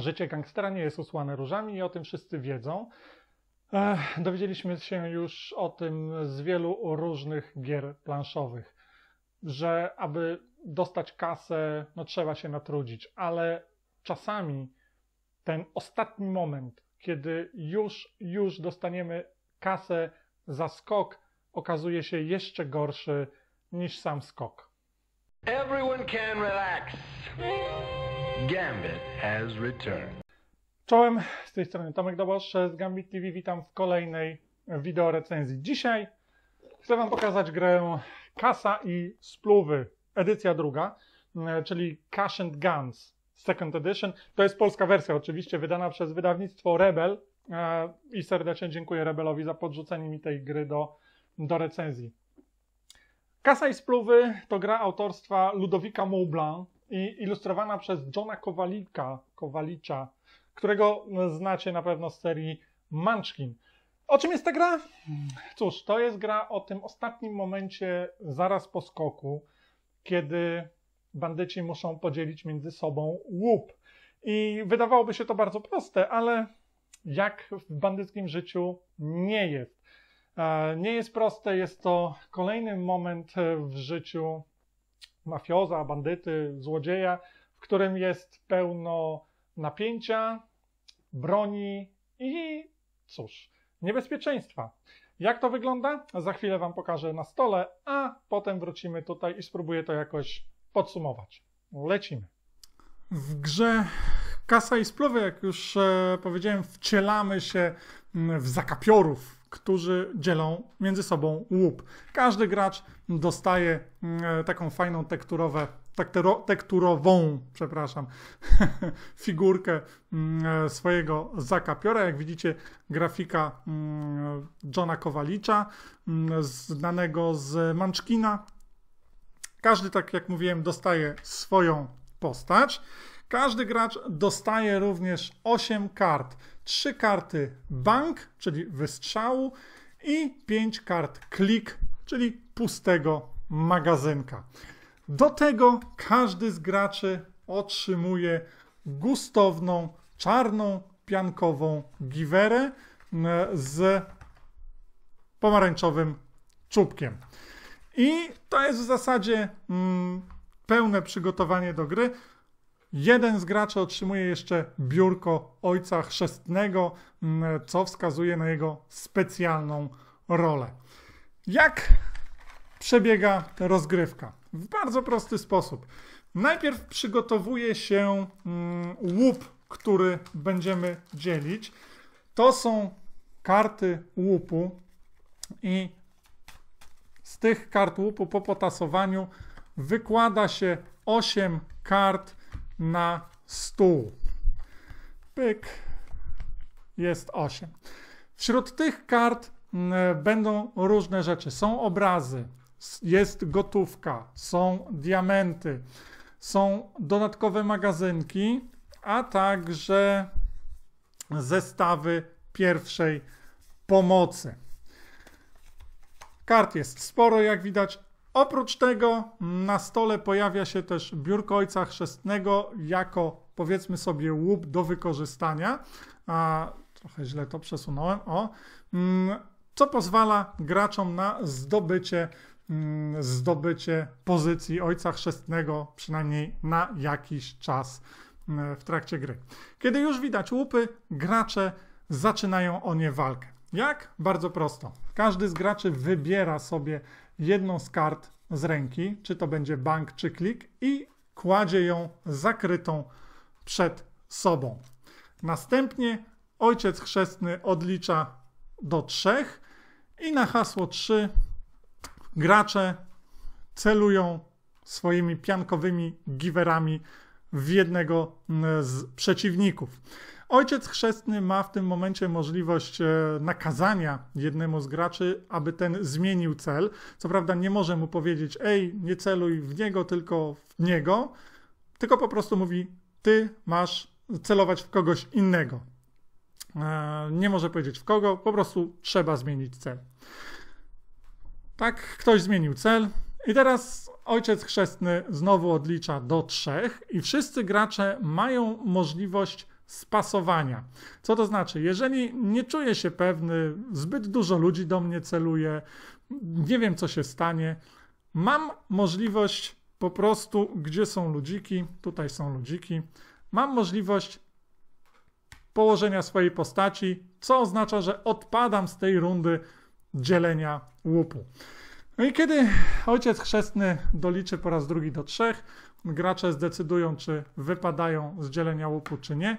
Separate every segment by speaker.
Speaker 1: Życie gangstera nie jest usłane różami i o tym wszyscy wiedzą. dowiedzieliśmy się już o tym z wielu różnych gier planszowych, że aby dostać kasę, no trzeba się natrudzić, ale czasami ten ostatni moment, kiedy już, już dostaniemy kasę za skok, okazuje się jeszcze gorszy niż sam skok. Everyone can relax. Gambit has returned. Czołem, z tej strony Tomek Dobosz z Gambit TV. Witam w kolejnej wideo recenzji. Dzisiaj chcę Wam pokazać grę Kasa i Spluwy, edycja druga, mm, czyli Cash and Guns Second Edition. To jest polska wersja oczywiście, wydana przez wydawnictwo Rebel e, i serdecznie dziękuję Rebelowi za podrzucenie mi tej gry do, do recenzji. Kasa i Spluwy to gra autorstwa Ludowika Moublin, ilustrowana przez Johna Kowalika, Kowalicza, którego znacie na pewno z serii Munchkin. O czym jest ta gra? Cóż, to jest gra o tym ostatnim momencie zaraz po skoku, kiedy bandyci muszą podzielić między sobą łup. I wydawałoby się to bardzo proste, ale jak w bandyckim życiu nie jest. E, nie jest proste, jest to kolejny moment w życiu mafioza, bandyty, złodzieja, w którym jest pełno napięcia, broni i cóż, niebezpieczeństwa. Jak to wygląda? Za chwilę Wam pokażę na stole, a potem wrócimy tutaj i spróbuję to jakoś podsumować. Lecimy. W grze Kasa i Spluwy, jak już e, powiedziałem, wcielamy się w zakapiorów, którzy dzielą między sobą łup. Każdy gracz dostaje mm, e, taką fajną tekturową, tekturową, przepraszam, figurkę mm, e, swojego zakapiora. Jak widzicie, grafika mm, Johna Kowalicza, znanego z Manczkina. Każdy, tak jak mówiłem, dostaje swoją postać. Każdy gracz dostaje również 8 kart trzy karty bank, czyli wystrzału i pięć kart klik, czyli pustego magazynka. Do tego każdy z graczy otrzymuje gustowną, czarną, piankową giwerę e, z pomarańczowym czubkiem. I to jest w zasadzie mm, pełne przygotowanie do gry. Jeden z graczy otrzymuje jeszcze biurko ojca chrzestnego, mm, co wskazuje na jego specjalną rolę. Jak przebiega rozgrywka? W bardzo prosty sposób. Najpierw przygotowuje się mm, łup, który będziemy dzielić. To są karty łupu i z tych kart łupu po potasowaniu wykłada się 8 kart na stół. Pyk. Jest 8. Wśród tych kart mm, e, będą różne rzeczy. Są obrazy, jest gotówka, są diamenty, są dodatkowe magazynki, a także zestawy pierwszej pomocy. Kart jest sporo, jak widać, Oprócz tego na stole pojawia się też biurko ojca chrzestnego jako powiedzmy sobie łup do wykorzystania. A, trochę źle to przesunąłem. O, mm, co pozwala graczom na zdobycie mm, zdobycie pozycji ojca chrzestnego przynajmniej na jakiś czas mm, w trakcie gry. Kiedy już widać łupy, gracze zaczynają o nie walkę. Jak? Bardzo prosto. Każdy z graczy wybiera sobie jedną z kart z ręki, czy to będzie bank, czy klik, i kładzie ją zakrytą przed sobą. Następnie ojciec chrzestny odlicza do trzech i na hasło trzy gracze celują swoimi piankowymi giwerami w jednego z przeciwników. Ojciec chrzestny ma w tym momencie możliwość e, nakazania jednemu z graczy, aby ten zmienił cel. Co prawda nie może mu powiedzieć, ej, nie celuj w niego, tylko w niego, tylko po prostu mówi, ty masz celować w kogoś innego. E, nie może powiedzieć w kogo, po prostu trzeba zmienić cel. Tak, ktoś zmienił cel. I teraz ojciec chrzestny znowu odlicza do trzech, i wszyscy gracze mają możliwość spasowania. Co to znaczy? Jeżeli nie czuję się pewny, zbyt dużo ludzi do mnie celuje, nie wiem co się stanie, mam możliwość po prostu, gdzie są ludziki, tutaj są ludziki, mam możliwość położenia swojej postaci, co oznacza, że odpadam z tej rundy dzielenia łupu. No i kiedy ojciec chrzestny doliczy po raz drugi do trzech, gracze zdecydują, czy wypadają z dzielenia łupu czy nie,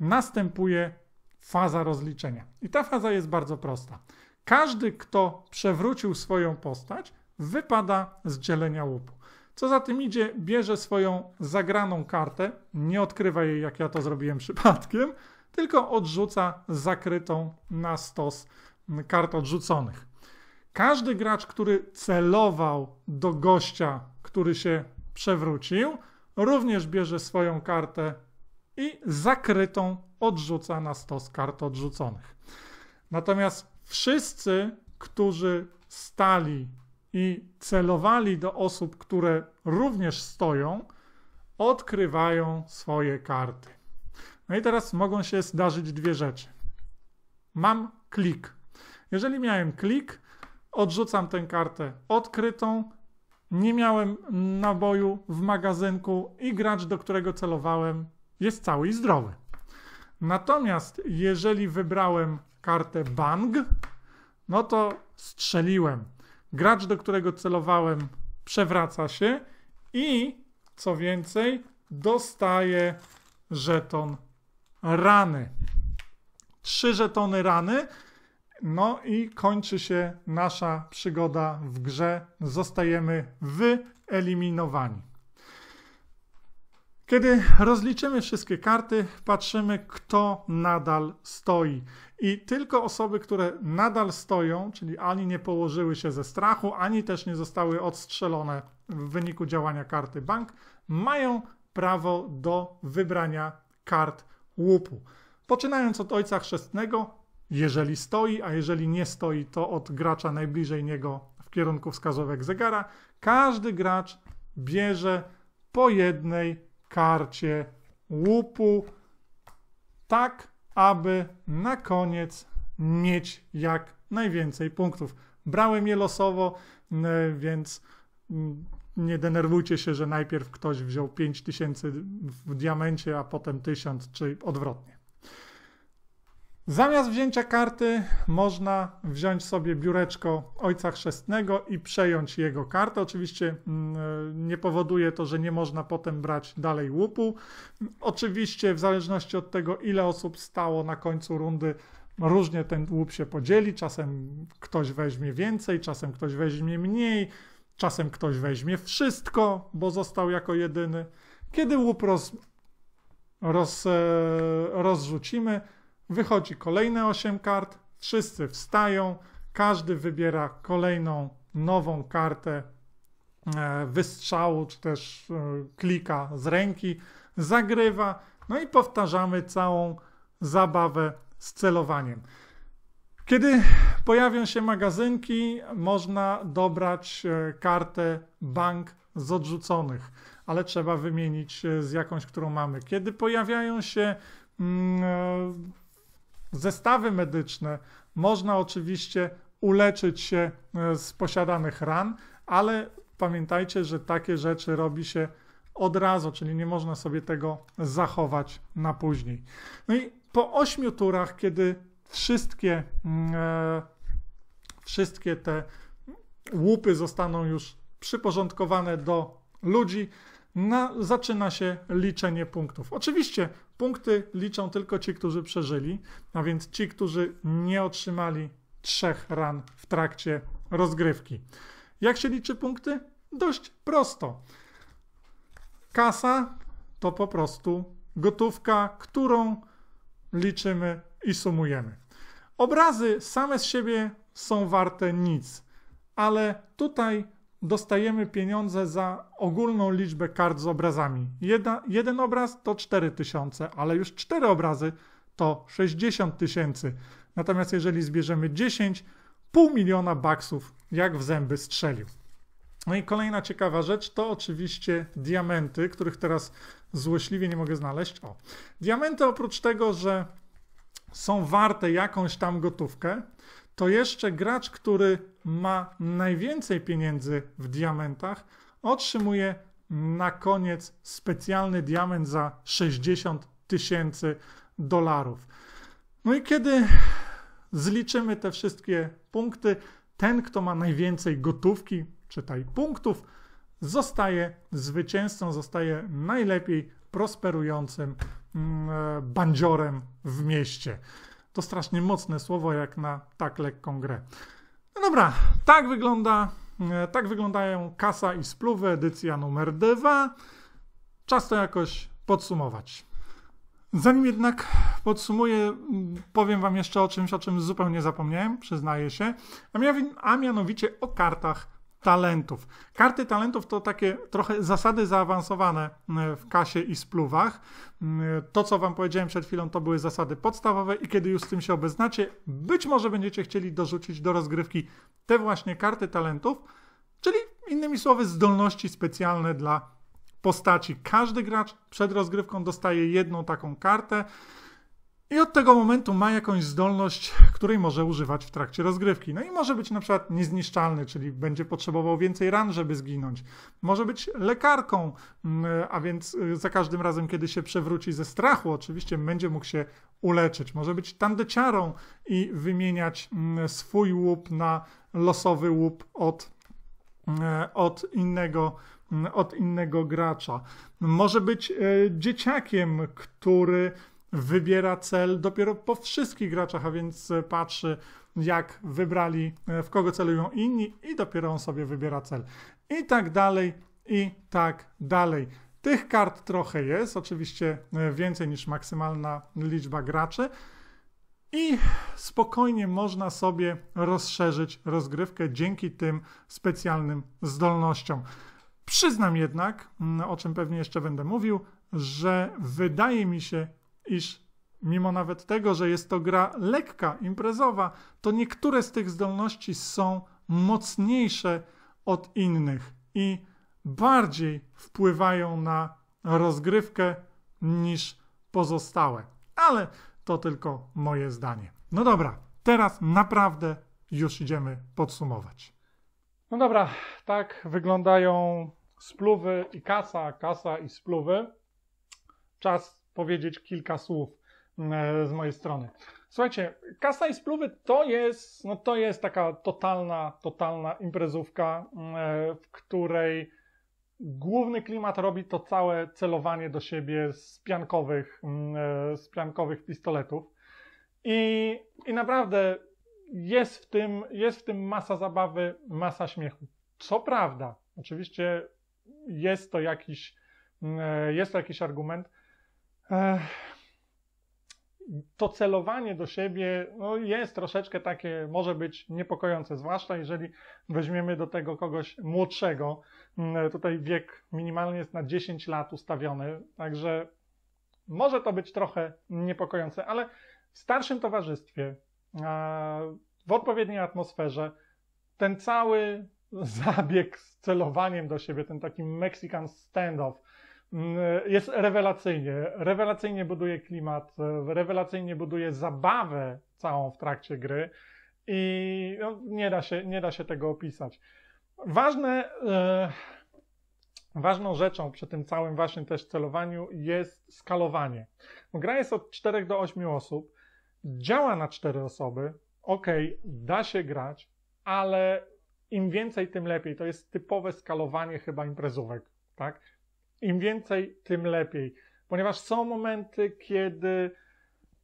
Speaker 1: następuje faza rozliczenia. I ta faza jest bardzo prosta. Każdy, kto przewrócił swoją postać, wypada z dzielenia łupu. Co za tym idzie, bierze swoją zagraną kartę, nie odkrywa jej, jak ja to zrobiłem przypadkiem, tylko odrzuca zakrytą na stos kart odrzuconych. Każdy gracz, który celował do gościa, który się przewrócił, również bierze swoją kartę i zakrytą odrzuca na stos kart odrzuconych. Natomiast wszyscy, którzy stali i celowali do osób, które również stoją, odkrywają swoje karty. No i teraz mogą się zdarzyć dwie rzeczy. Mam klik. Jeżeli miałem klik, odrzucam tę kartę odkrytą, nie miałem naboju w magazynku i gracz, do którego celowałem, jest cały i zdrowy. Natomiast jeżeli wybrałem kartę Bang, no to strzeliłem. Gracz, do którego celowałem, przewraca się i co więcej, dostaje żeton rany. Trzy żetony rany no i kończy się nasza przygoda w grze. Zostajemy wyeliminowani. Kiedy rozliczymy wszystkie karty, patrzymy, kto nadal stoi. I tylko osoby, które nadal stoją, czyli ani nie położyły się ze strachu, ani też nie zostały odstrzelone w wyniku działania karty bank, mają prawo do wybrania kart łupu. Poczynając od ojca chrzestnego, jeżeli stoi, a jeżeli nie stoi, to od gracza najbliżej niego w kierunku wskazówek zegara. Każdy gracz bierze po jednej karcie łupu, tak aby na koniec mieć jak najwięcej punktów. Brałem je losowo, więc nie denerwujcie się, że najpierw ktoś wziął 5000 w diamencie, a potem 1000 czy odwrotnie. Zamiast wzięcia karty można wziąć sobie biureczko Ojca Chrzestnego i przejąć jego kartę. Oczywiście mm, e, nie powoduje to, że nie można potem brać dalej łupu. Oczywiście w zależności od tego, ile osób stało na końcu rundy, różnie ten łup się podzieli. Czasem ktoś weźmie więcej, czasem ktoś weźmie mniej, czasem ktoś weźmie wszystko, bo został jako jedyny. Kiedy łup roz, roz, e, rozrzucimy, Wychodzi kolejne 8 kart, wszyscy wstają, każdy wybiera kolejną nową kartę e, wystrzału, czy też e, klika z ręki, zagrywa, no i powtarzamy całą zabawę z celowaniem. Kiedy pojawią się magazynki, można dobrać e, kartę bank z odrzuconych, ale trzeba wymienić z jakąś, którą mamy. Kiedy pojawiają się mm, Zestawy medyczne można oczywiście uleczyć się e, z posiadanych ran, ale pamiętajcie, że takie rzeczy robi się od razu, czyli nie można sobie tego zachować na później. No i po ośmiu turach, kiedy wszystkie, mm, e, wszystkie te łupy zostaną już przyporządkowane do ludzi, na, zaczyna się liczenie punktów. Oczywiście Punkty liczą tylko ci, którzy przeżyli, a więc ci, którzy nie otrzymali trzech ran w trakcie rozgrywki. Jak się liczy punkty? Dość prosto. Kasa to po prostu gotówka, którą liczymy i sumujemy. Obrazy same z siebie są warte nic, ale tutaj dostajemy pieniądze za ogólną liczbę kart z obrazami. Jedna, jeden obraz to 4000, ale już cztery obrazy to 60 tysięcy. Natomiast jeżeli zbierzemy 10, pół miliona baksów, jak w zęby strzelił. No i kolejna ciekawa rzecz to oczywiście diamenty, których teraz złośliwie nie mogę znaleźć. O, diamenty oprócz tego, że są warte jakąś tam gotówkę, to jeszcze gracz, który ma najwięcej pieniędzy w diamentach, otrzymuje na koniec specjalny diament za 60 tysięcy dolarów. No i kiedy zliczymy te wszystkie punkty, ten, kto ma najwięcej gotówki, czytaj punktów, zostaje zwycięzcą, zostaje najlepiej prosperującym mm, e, bandziorem w mieście to strasznie mocne słowo jak na tak lekką grę. No dobra, tak wygląda, e, tak wyglądają Kasa i Spluwy, edycja numer 2. Czas to jakoś podsumować. Zanim jednak podsumuję, mm, powiem Wam jeszcze o czymś, o czym zupełnie zapomniałem, przyznaję się, a mianowicie o kartach talentów. Karty talentów to takie trochę zasady zaawansowane mm, w kasie i spluwach. Mm, to, co Wam powiedziałem przed chwilą, to były zasady podstawowe i kiedy już z tym się obeznacie, być może będziecie chcieli dorzucić do rozgrywki te właśnie karty talentów, czyli innymi słowy zdolności specjalne dla postaci. Każdy gracz przed rozgrywką dostaje jedną taką kartę. I od tego momentu ma jakąś zdolność, której może używać w trakcie rozgrywki. No i może być na przykład niezniszczalny, czyli będzie potrzebował więcej ran, żeby zginąć. Może być lekarką, mm, a więc y, za każdym razem, kiedy się przewróci ze strachu, oczywiście będzie mógł się uleczyć. Może być tandeciarą i wymieniać mm, swój łup na losowy łup od, mm, od innego od innego gracza. Może być e, dzieciakiem, który wybiera cel dopiero po wszystkich graczach, a więc e, patrzy, jak wybrali, e, w kogo celują inni i dopiero on sobie wybiera cel. I tak dalej, i tak dalej. Tych kart trochę jest, oczywiście e, więcej niż maksymalna liczba graczy. I spokojnie można sobie rozszerzyć rozgrywkę dzięki tym specjalnym zdolnościom. Przyznam jednak, mm, o czym pewnie jeszcze będę mówił, że wydaje mi się, iż mimo nawet tego, że jest to gra lekka, imprezowa, to niektóre z tych zdolności są mocniejsze od innych i bardziej wpływają na rozgrywkę niż pozostałe. Ale to tylko moje zdanie. No dobra, teraz naprawdę już idziemy podsumować. No dobra, tak wyglądają spluwy i kasa, kasa i spluwy. Czas powiedzieć kilka słów mm, e, z mojej strony. Słuchajcie, Kasa i Spluwy to jest, no to jest taka totalna, totalna imprezówka, mm, e, w której główny klimat robi to całe celowanie do siebie z piankowych, mm, e, z piankowych pistoletów. I, I naprawdę jest w, tym, jest w tym masa zabawy, masa śmiechu. Co prawda, oczywiście jest to jakiś, jest to jakiś argument, to celowanie do siebie no, jest troszeczkę takie, może być niepokojące, zwłaszcza jeżeli weźmiemy do tego kogoś młodszego. Mm, tutaj wiek minimalny jest na 10 lat ustawiony, także może to być trochę niepokojące, ale w starszym towarzystwie, w odpowiedniej atmosferze, ten cały zabieg z celowaniem do siebie, ten taki Mexican standoff, Mm, jest rewelacyjnie. Rewelacyjnie buduje klimat, e, rewelacyjnie buduje zabawę całą w trakcie gry i no, nie, da się, nie da się tego opisać. Ważne, e, ważną rzeczą przy tym całym właśnie też celowaniu jest skalowanie. Gra jest od 4 do 8 osób, działa na 4 osoby, ok, da się grać, ale im więcej, tym lepiej. To jest typowe skalowanie chyba imprezówek, tak? Im więcej, tym lepiej. Ponieważ są momenty, kiedy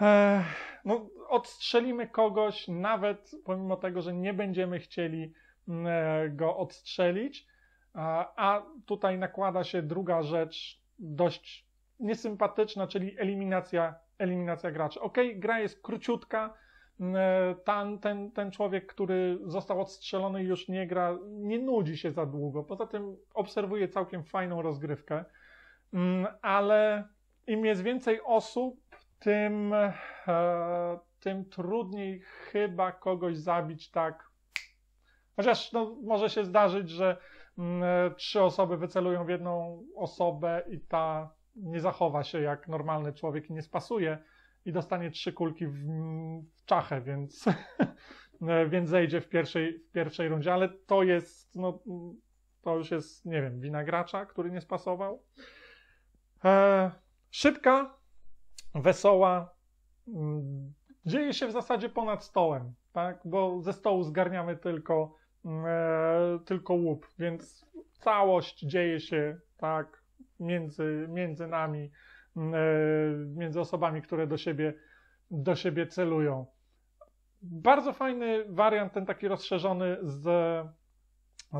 Speaker 1: e, no, odstrzelimy kogoś, nawet pomimo tego, że nie będziemy chcieli mm, e, go odstrzelić. A, a tutaj nakłada się druga rzecz, dość niesympatyczna, czyli eliminacja, eliminacja graczy. Ok, gra jest króciutka, E, ten, ten, ten człowiek, który został odstrzelony już nie gra, nie nudzi się za długo. Poza tym obserwuje całkiem fajną rozgrywkę, mm, ale im jest więcej osób, tym, e, tym trudniej chyba kogoś zabić tak. Chociaż no, może się zdarzyć, że mm, e, trzy osoby wycelują w jedną osobę i ta nie zachowa się jak normalny człowiek i nie spasuje i dostanie trzy kulki w, w czachę, więc, e, więc zejdzie w pierwszej, w pierwszej rundzie, ale to jest, no, to już jest, nie wiem, wina gracza, który nie spasował. E, szybka, wesoła, mm, dzieje się w zasadzie ponad stołem, tak? bo ze stołu zgarniamy tylko, mm, e, tylko łup, więc całość dzieje się tak między, między nami. Mm, e, między osobami, które do siebie, do siebie celują. Bardzo fajny wariant, ten taki rozszerzony z,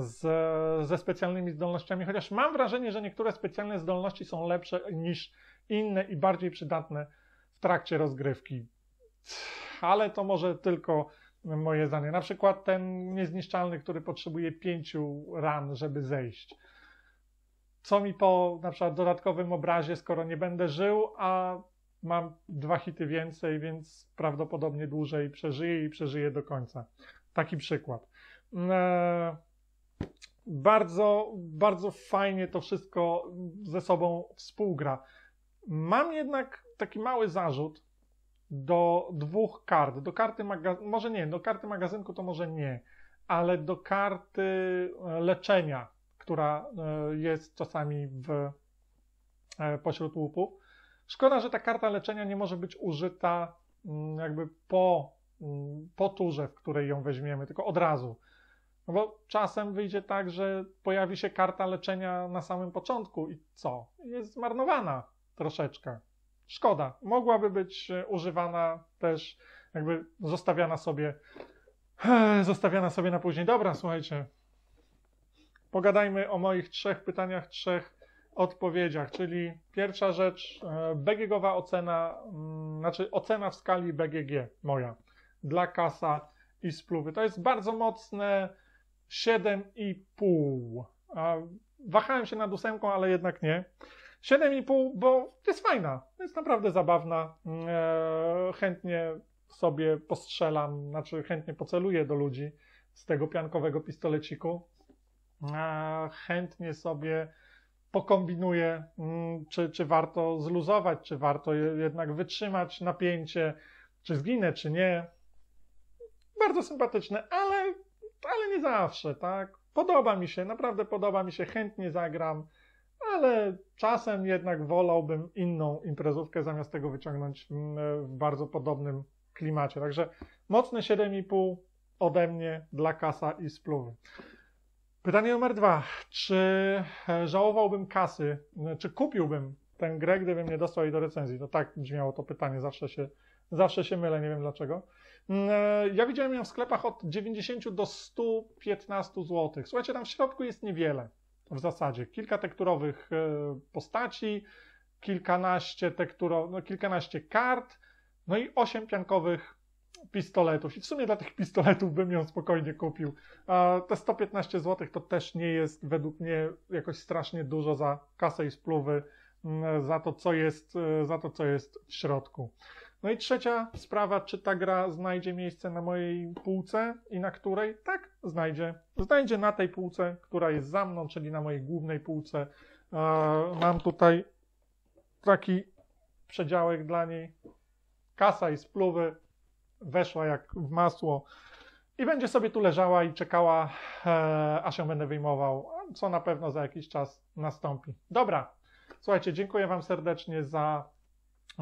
Speaker 1: z, ze specjalnymi zdolnościami, chociaż mam wrażenie, że niektóre specjalne zdolności są lepsze niż inne i bardziej przydatne w trakcie rozgrywki. Ale to może tylko moje zdanie. Na przykład ten niezniszczalny, który potrzebuje pięciu ran, żeby zejść co mi po na przykład dodatkowym obrazie, skoro nie będę żył, a mam dwa hity więcej, więc prawdopodobnie dłużej przeżyję i przeżyję do końca. Taki przykład. Mm, e, bardzo, bardzo fajnie to wszystko ze sobą współgra. Mam jednak taki mały zarzut do dwóch kart. Do karty magazynku, może nie, do karty magazynku to może nie, ale do karty e, leczenia która e, jest czasami w, e, pośród łupów. Szkoda, że ta karta leczenia nie może być użyta mm, jakby po, mm, po turze, w której ją weźmiemy, tylko od razu. No bo czasem wyjdzie tak, że pojawi się karta leczenia na samym początku i co? Jest zmarnowana troszeczkę. Szkoda. Mogłaby być e, używana też, jakby zostawiana sobie, zostawiana sobie na później. Dobra, słuchajcie, Pogadajmy o moich trzech pytaniach, trzech odpowiedziach, czyli pierwsza rzecz, e, BGGowa ocena, mm, znaczy ocena w skali BGG moja dla kasa i spluwy. To jest bardzo mocne 7,5. Wahałem się nad ósemką, ale jednak nie. 7,5, bo jest fajna, jest naprawdę zabawna. Mm, e, chętnie sobie postrzelam, znaczy chętnie poceluję do ludzi z tego piankowego pistoleciku. E, chętnie sobie pokombinuje, mm, czy, czy warto zluzować, czy warto jednak wytrzymać napięcie, czy zginę, czy nie. Bardzo sympatyczne, ale, ale nie zawsze, tak? Podoba mi się, naprawdę podoba mi się, chętnie zagram, ale czasem jednak wolałbym inną imprezówkę zamiast tego wyciągnąć mm, w bardzo podobnym klimacie. Także mocne 7,5 ode mnie dla kasa i spluwy. Pytanie numer dwa. Czy e, żałowałbym kasy, e, czy kupiłbym tę grę, gdybym nie dostał jej do recenzji? To tak brzmiało to pytanie, zawsze się, zawsze się mylę, nie wiem dlaczego. Mm, e, ja widziałem ją w sklepach od 90 do 115 zł. Słuchajcie, tam w środku jest niewiele w zasadzie. Kilka tekturowych postaci, kilkanaście, tekturo, no, kilkanaście kart, no i osiem piankowych pistoletów i w sumie dla tych pistoletów bym ją spokojnie kupił. Te 115 zł to też nie jest według mnie jakoś strasznie dużo za kasę i spluwy, mm, za to co jest, e, za to, co jest w środku. No i trzecia sprawa, czy ta gra znajdzie miejsce na mojej półce i na której? Tak, znajdzie. Znajdzie na tej półce, która jest za mną, czyli na mojej głównej półce. E, mam tutaj taki przedziałek dla niej. Kasa i spluwy weszła jak w masło i będzie sobie tu leżała i czekała, e, aż ją będę wyjmował, co na pewno za jakiś czas nastąpi. Dobra, słuchajcie, dziękuję Wam serdecznie za,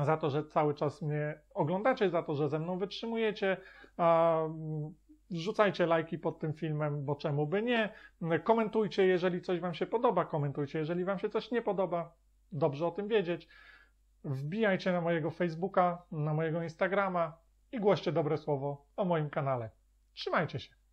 Speaker 1: za to, że cały czas mnie oglądacie, za to, że ze mną wytrzymujecie. E, Rzucajcie lajki pod tym filmem, bo czemu by nie. Komentujcie, jeżeli coś Wam się podoba. Komentujcie, jeżeli Wam się coś nie podoba. Dobrze o tym wiedzieć. Wbijajcie na mojego Facebooka, na mojego Instagrama, i głoście dobre słowo o moim kanale. Trzymajcie się.